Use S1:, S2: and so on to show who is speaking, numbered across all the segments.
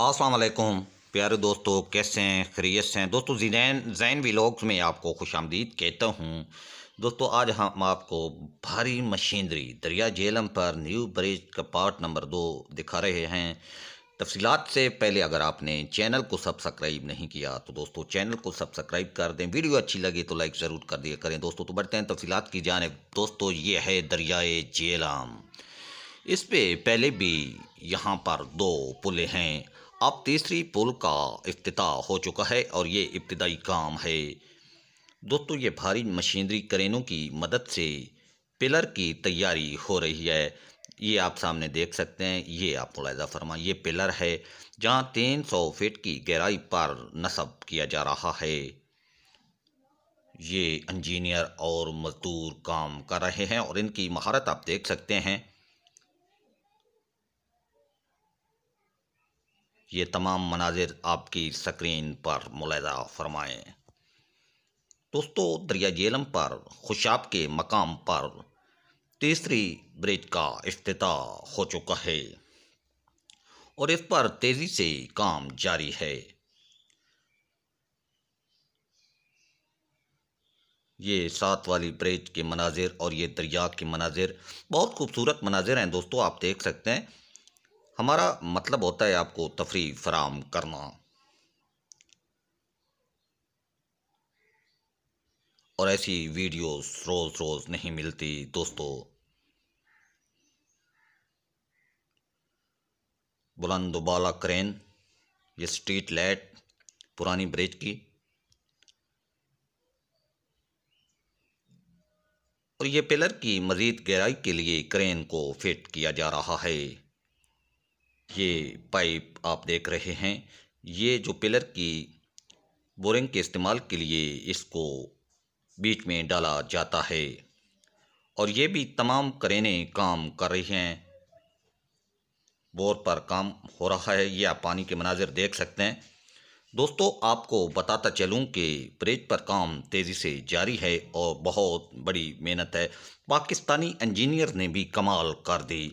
S1: असलकुम प्यारे दोस्तों कैसे हैं खरीत से हैं दोस्तों जैन जैन विलोक्स में आपको खुश आमदीद कहता हूँ दोस्तों आज हम आपको भारी मशीनरी दरिया जेलम पर न्यू ब्रिज का पार्ट नंबर दो दिखा रहे हैं तफसीत से पहले अगर आपने चैनल को सब्सक्राइब नहीं किया तो दोस्तों चैनल को सब्सक्राइब कर दें वीडियो अच्छी लगे तो लाइक ज़रूर कर दिया करें दोस्तों तो बढ़ते हैं तफसीत की जाने दोस्तों ये है दरियाए जेलम इस पर पहले भी यहाँ पर दो पुलें हैं अब तीसरी पुल का अफ्ताह हो चुका है और ये इब्तदाई काम है दोस्तों ये भारी मशीनरी करेनों की मदद से पिलर की तैयारी हो रही है ये आप सामने देख सकते हैं ये आप मुलायजा फरमा ये पिलर है जहाँ तीन सौ फिट की गहराई पर नसब किया जा रहा है ये इंजीनियर और मजदूर काम कर रहे हैं और इनकी महारत आप देख सकते हैं ये तमाम मनाजिर आपकी स्क्रीन पर मुलाजा फरमाएँ दोस्तों दरिया जेलम पर खुशाब के मकाम पर तीसरी ब्रिज का अफ्त हो चुका है और इस पर तेज़ी से काम जारी है ये सात वाली ब्रिज के मनाजिर और ये दरिया के मनाजिर बहुत खूबसूरत मनाजिर हैं दोस्तों आप देख सकते हैं हमारा मतलब होता है आपको तफरी फराम करना और ऐसी वीडियोस रोज़ रोज़ नहीं मिलती दोस्तों बुलंद बाला क्रेन ये स्ट्रीट लाइट पुरानी ब्रिज की और ये पिलर की मज़ीद गहराई के लिए क्रेन को फिट किया जा रहा है ये पाइप आप देख रहे हैं ये जो पिलर की बोरिंग के इस्तेमाल के लिए इसको बीच में डाला जाता है और ये भी तमाम करेने काम कर रही हैं बोर पर काम हो रहा है ये आप पानी के मनाजिर देख सकते हैं दोस्तों आपको बताता चलूं कि ब्रिज पर काम तेज़ी से जारी है और बहुत बड़ी मेहनत है पाकिस्तानी इंजीनियर ने भी कमाल कर दी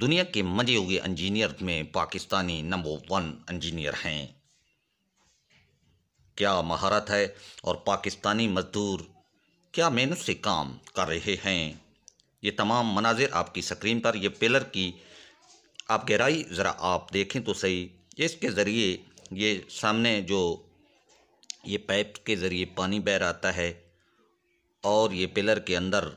S1: दुनिया के मजे हुए इंजीनियर में पाकिस्तानी नंबर वन इंजीनियर हैं क्या महारत है और पाकिस्तानी मजदूर क्या मेहनत से काम कर रहे हैं ये तमाम मनाजिर आपकी स्क्रीन पर यह पिलर की आप गहराई ज़रा आप देखें तो सही इसके ज़रिए ये सामने जो ये पाइप के ज़रिए पानी बह रहा है और ये पिलर के अंदर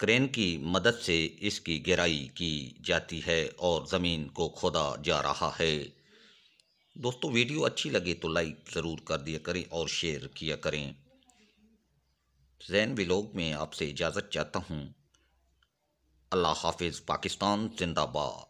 S1: क्रेन की मदद से इसकी गहराई की जाती है और ज़मीन को खोदा जा रहा है दोस्तों वीडियो अच्छी लगे तो लाइक ज़रूर कर दिया करें और शेयर किया करें जैन विलोग में आपसे इजाज़त चाहता हूँ अल्लाह हाफिज़ पाकिस्तान जिंदाबाद